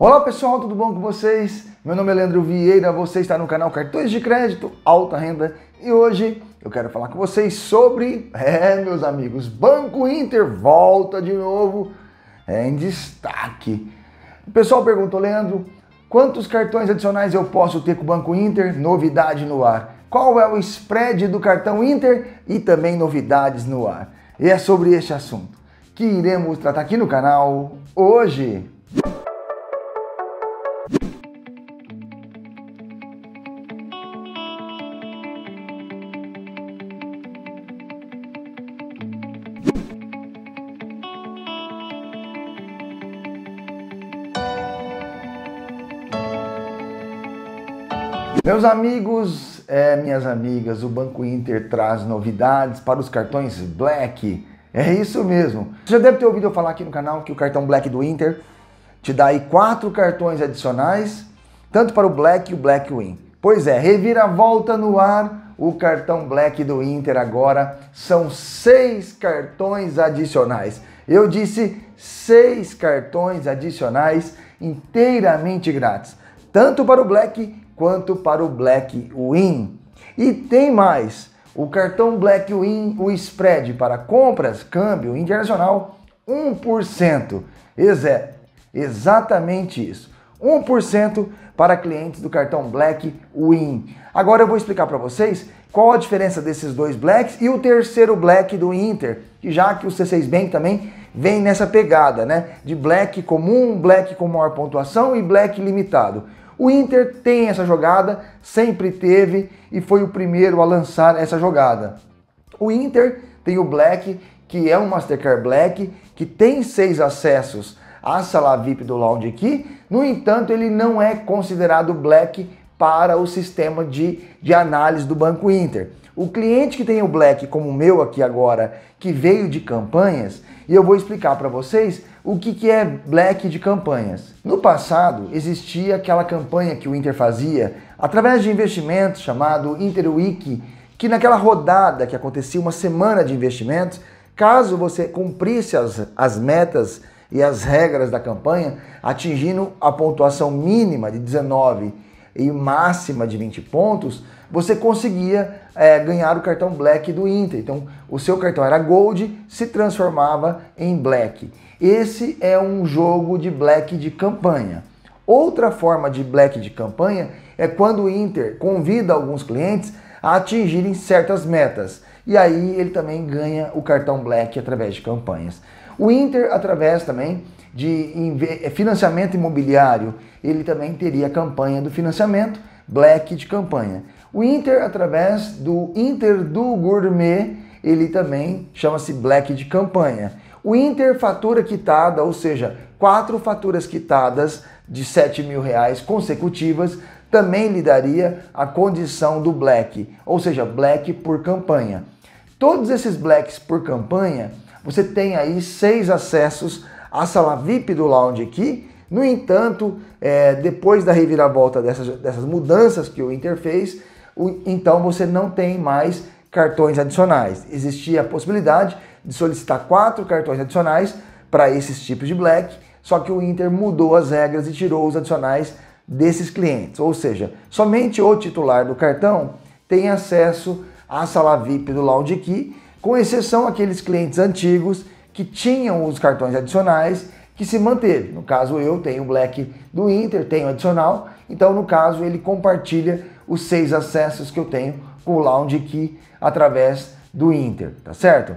Olá pessoal, tudo bom com vocês? Meu nome é Leandro Vieira, você está no canal Cartões de Crédito Alta Renda e hoje eu quero falar com vocês sobre, é meus amigos, Banco Inter volta de novo é, em destaque. O pessoal perguntou, Leandro, quantos cartões adicionais eu posso ter com o Banco Inter? Novidade no ar. Qual é o spread do cartão Inter? E também novidades no ar. E é sobre este assunto que iremos tratar aqui no canal hoje. Meus amigos, é, minhas amigas, o Banco Inter traz novidades para os cartões Black. É isso mesmo. Você já deve ter ouvido eu falar aqui no canal que o cartão Black do Inter te dá aí quatro cartões adicionais, tanto para o Black e o Black Win. Pois é, revira volta no ar o cartão Black do Inter agora são seis cartões adicionais. Eu disse seis cartões adicionais inteiramente grátis, tanto para o Black quanto para o Black Win. E tem mais, o cartão Black Win, o spread para compras, câmbio internacional, 1%. Ex é exatamente isso. 1% para clientes do cartão Black Win. Agora eu vou explicar para vocês qual a diferença desses dois Blacks e o terceiro Black do Inter, que já que o C6 Bank também vem nessa pegada, né? De Black comum, Black com maior pontuação e Black limitado. O Inter tem essa jogada, sempre teve e foi o primeiro a lançar essa jogada. O Inter tem o Black, que é um Mastercard Black, que tem seis acessos à sala VIP do Lounge aqui, no entanto, ele não é considerado Black para o sistema de, de análise do Banco Inter. O cliente que tem o Black, como o meu aqui agora, que veio de campanhas, e eu vou explicar para vocês o que, que é Black de campanhas. No passado, existia aquela campanha que o Inter fazia através de investimentos chamado Inter Week, que naquela rodada que acontecia uma semana de investimentos, caso você cumprisse as, as metas e as regras da campanha, atingindo a pontuação mínima de 19 e máxima de 20 pontos, você conseguia é, ganhar o cartão Black do Inter. Então, o seu cartão era Gold, se transformava em Black. Esse é um jogo de Black de campanha. Outra forma de Black de campanha é quando o Inter convida alguns clientes a atingirem certas metas. E aí ele também ganha o cartão Black através de campanhas. O Inter, através também de eh, financiamento imobiliário, ele também teria a campanha do financiamento, black de campanha. O Inter, através do Inter do Gourmet, ele também chama-se black de campanha. O Inter fatura quitada, ou seja, quatro faturas quitadas de 7 mil reais consecutivas, também lhe daria a condição do black, ou seja, black por campanha. Todos esses blacks por campanha, você tem aí seis acessos a sala VIP do lounge key. No entanto, é, depois da reviravolta dessas, dessas mudanças que o Inter fez, o, então você não tem mais cartões adicionais. Existia a possibilidade de solicitar quatro cartões adicionais para esses tipos de black, só que o Inter mudou as regras e tirou os adicionais desses clientes. Ou seja, somente o titular do cartão tem acesso à sala VIP do Lounge Key, com exceção aqueles clientes antigos que tinham os cartões adicionais que se manteve. No caso, eu tenho o Black do Inter, tenho adicional. Então, no caso, ele compartilha os seis acessos que eu tenho com o Lounge Key através do Inter, tá certo?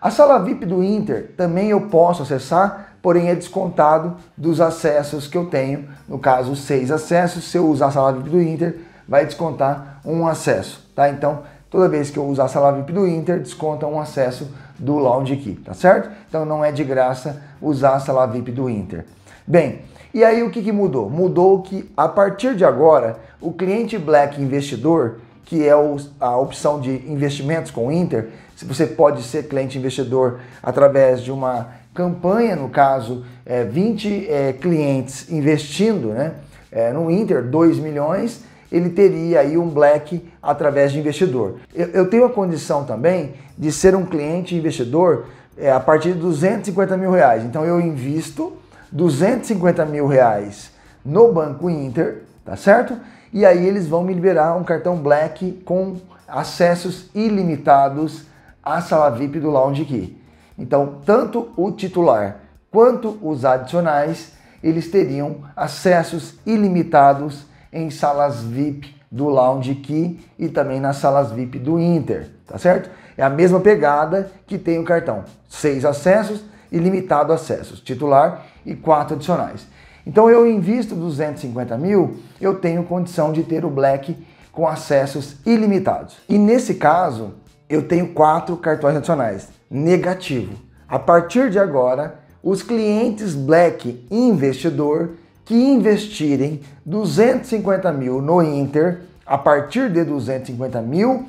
A sala VIP do Inter também eu posso acessar, porém é descontado dos acessos que eu tenho. No caso, seis acessos. Se eu usar a sala VIP do Inter, vai descontar um acesso, tá? Então, toda vez que eu usar a sala VIP do Inter, desconta um acesso do Lounge Key, tá certo? Então não é de graça usar a sala VIP do Inter. Bem, e aí o que, que mudou? Mudou que a partir de agora, o cliente Black Investidor, que é a opção de investimentos com o Inter, se você pode ser cliente investidor através de uma campanha, no caso, é, 20 é, clientes investindo né, é, no Inter, 2 milhões, ele teria aí um black através de investidor. Eu, eu tenho a condição também de ser um cliente investidor é, a partir de 250 mil reais. Então eu invisto 250 mil reais no Banco Inter, tá certo? E aí eles vão me liberar um cartão black com acessos ilimitados à sala VIP do Lounge Key. Então, tanto o titular quanto os adicionais, eles teriam acessos ilimitados em salas VIP do Lounge Key e também nas salas VIP do Inter, tá certo? É a mesma pegada que tem o cartão, seis acessos e limitado acessos, titular e quatro adicionais. Então eu invisto 250 mil, eu tenho condição de ter o Black com acessos ilimitados. E nesse caso, eu tenho quatro cartões adicionais. Negativo. A partir de agora, os clientes Black investidor que investirem 250 mil no Inter, a partir de 250 mil,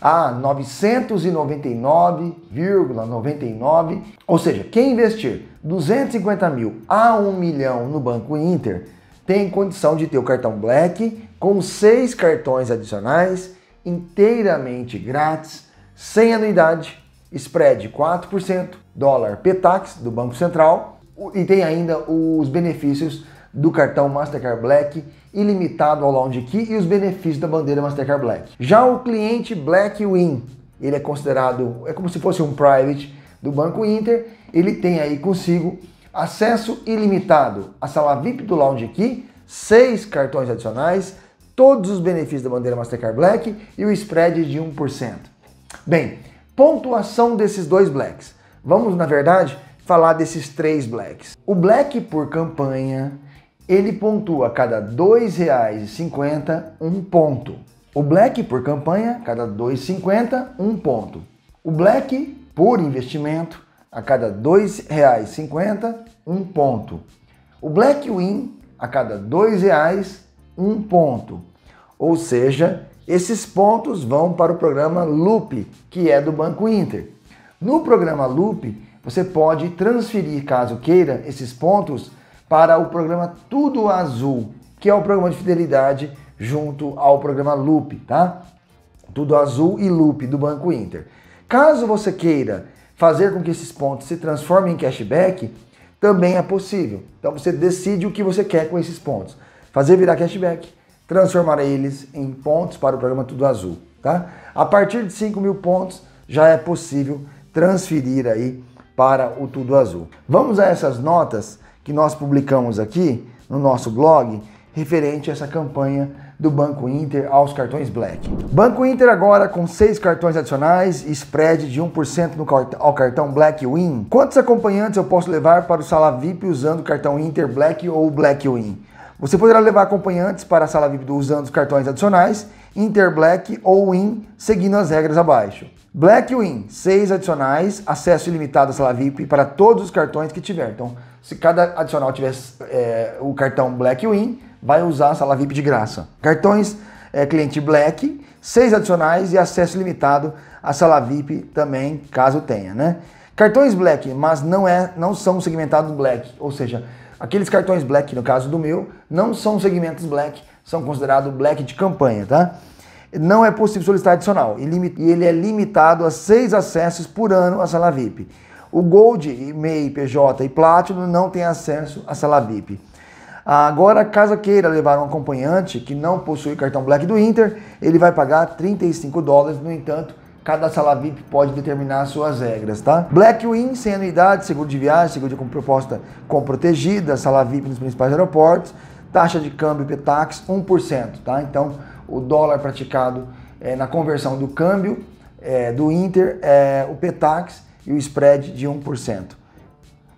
a 999,99, ou seja, quem investir 250 mil a 1 milhão no Banco Inter tem condição de ter o cartão Black com seis cartões adicionais inteiramente grátis, sem anuidade, spread 4%, dólar Petax do Banco Central e tem ainda os benefícios do cartão Mastercard Black, ilimitado ao Lounge Key e os benefícios da bandeira Mastercard Black. Já o cliente Black Win, ele é considerado, é como se fosse um private do Banco Inter, ele tem aí consigo acesso ilimitado à sala VIP do Lounge Key, seis cartões adicionais, todos os benefícios da bandeira Mastercard Black e o spread de 1%. Bem, pontuação desses dois blacks. Vamos, na verdade, falar desses três blacks. O black por campanha, ele pontua cada R$ 2,50 um ponto. O Black por campanha, cada R$ 2,50 um ponto. O Black por investimento, a cada R$ 2,50 um ponto. O Black Win a cada R$ 2,00 um ponto. Ou seja, esses pontos vão para o programa Loop, que é do Banco Inter. No programa Loop, você pode transferir, caso queira, esses pontos para o programa Tudo Azul, que é o programa de fidelidade junto ao programa Loop, tá? Tudo Azul e Loop do Banco Inter. Caso você queira fazer com que esses pontos se transformem em cashback, também é possível. Então você decide o que você quer com esses pontos. Fazer virar cashback, transformar eles em pontos para o programa Tudo Azul, tá? A partir de 5 mil pontos já é possível transferir aí para o Tudo Azul. Vamos a essas notas que nós publicamos aqui no nosso blog referente a essa campanha do Banco Inter aos cartões Black. Banco Inter agora com seis cartões adicionais e spread de 1% no cartão, ao cartão Black Win. Quantos acompanhantes eu posso levar para o sala VIP usando o cartão Inter Black ou Black Win? Você poderá levar acompanhantes para a sala VIP usando os cartões adicionais Inter Black ou Win, seguindo as regras abaixo. Black Win, seis adicionais, acesso ilimitado à sala VIP para todos os cartões que tiver. Então, se cada adicional tiver é, o cartão Black Win, vai usar a sala VIP de graça. Cartões é, cliente Black, seis adicionais e acesso limitado à sala VIP também, caso tenha, né? Cartões Black, mas não, é, não são segmentados Black, ou seja, aqueles cartões Black, no caso do meu, não são segmentos Black, são considerados Black de campanha, tá? Não é possível solicitar adicional e ele é limitado a seis acessos por ano à sala VIP. O Gold, MEI, PJ e Platinum não têm acesso à sala VIP. Agora, caso queira levar um acompanhante que não possui cartão Black do Inter, ele vai pagar 35 dólares, no entanto, cada sala VIP pode determinar suas regras, tá? Black Win sem anuidade, seguro de viagem, seguro de proposta com protegida, sala VIP nos principais aeroportos, taxa de câmbio Petax 1%, tá? Então, o dólar praticado é, na conversão do câmbio é, do Inter, é, o Petax e o spread de 1%.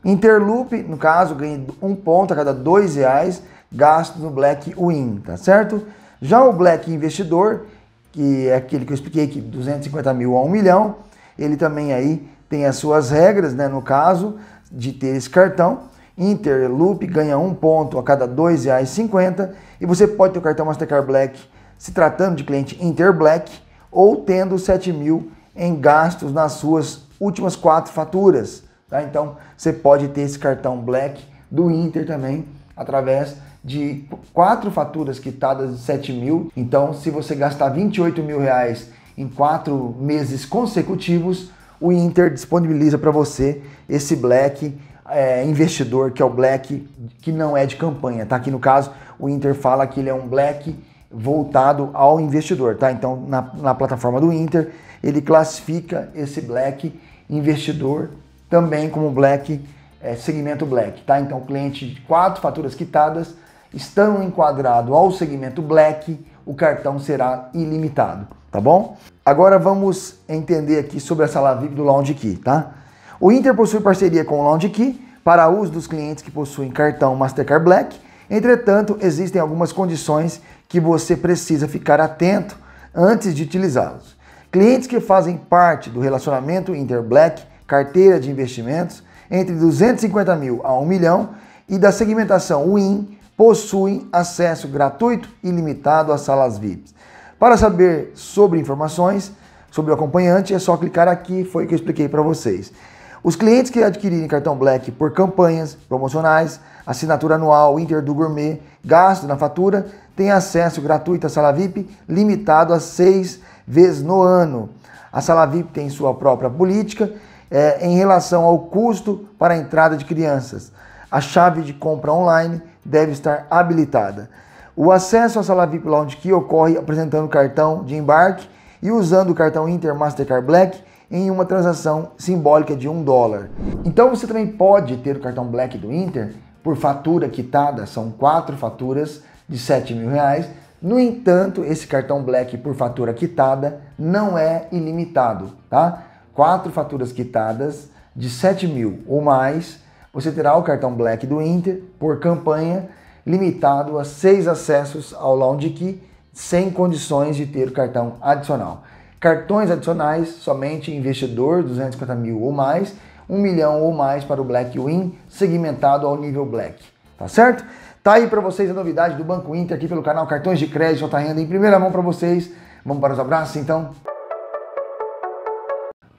Interloop, no caso, ganha um ponto a cada dois reais gasto no Black Win, tá certo? Já o Black Investidor, que é aquele que eu expliquei que 250 mil a 1 milhão, ele também aí tem as suas regras, né? No caso de ter esse cartão, Interloop ganha um ponto a cada reais 2,50 e você pode ter o cartão Mastercard Black se tratando de cliente Interblack ou tendo 7 mil em gastos nas suas últimas quatro faturas. Tá? Então você pode ter esse cartão Black do Inter também através de quatro faturas quitadas de 7 mil. Então, se você gastar 28 mil reais em quatro meses consecutivos, o Inter disponibiliza para você esse Black é, investidor, que é o Black que não é de campanha, tá? Aqui no caso, o Inter fala que ele é um Black voltado ao investidor, tá? Então, na, na plataforma do Inter, ele classifica esse black investidor também como black é, segmento black, tá? Então, cliente de quatro faturas quitadas estão enquadrado ao segmento black, o cartão será ilimitado, tá bom? Agora vamos entender aqui sobre a sala VIP do Lounge Key, tá? O Inter possui parceria com o Lounge Key para uso dos clientes que possuem cartão Mastercard Black Entretanto, existem algumas condições que você precisa ficar atento antes de utilizá-los. Clientes que fazem parte do relacionamento Interblack, carteira de investimentos, entre 250 mil a 1 milhão e da segmentação WIN possuem acesso gratuito e limitado às salas VIPs. Para saber sobre informações sobre o acompanhante, é só clicar aqui, foi o que eu expliquei para vocês. Os clientes que adquirirem cartão Black por campanhas promocionais, assinatura anual Inter do Gourmet, gasto na fatura, têm acesso gratuito à sala VIP, limitado a seis vezes no ano. A sala VIP tem sua própria política é, em relação ao custo para a entrada de crianças. A chave de compra online deve estar habilitada. O acesso à sala VIP Lounge Key ocorre apresentando o cartão de embarque e usando o cartão Inter Mastercard Black em uma transação simbólica de um dólar. Então você também pode ter o cartão Black do Inter por fatura quitada, são quatro faturas de 7 mil reais. No entanto, esse cartão Black por fatura quitada não é ilimitado, tá? Quatro faturas quitadas de 7 mil ou mais, você terá o cartão Black do Inter por campanha limitado a seis acessos ao Lounge Key sem condições de ter o cartão adicional. Cartões adicionais, somente investidor, 250 mil ou mais, 1 milhão ou mais para o Black Win, segmentado ao nível Black. Tá certo? Tá aí para vocês a novidade do Banco Inter aqui pelo canal Cartões de Crédito Alta Renda em primeira mão para vocês. Vamos para os abraços então.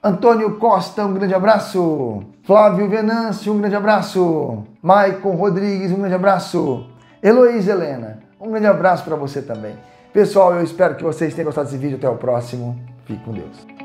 Antônio Costa, um grande abraço. Flávio Venâncio, um grande abraço. Maicon Rodrigues, um grande abraço. Heloísa Helena, um grande abraço para você também. Pessoal, eu espero que vocês tenham gostado desse vídeo. Até o próximo. Fique com Deus.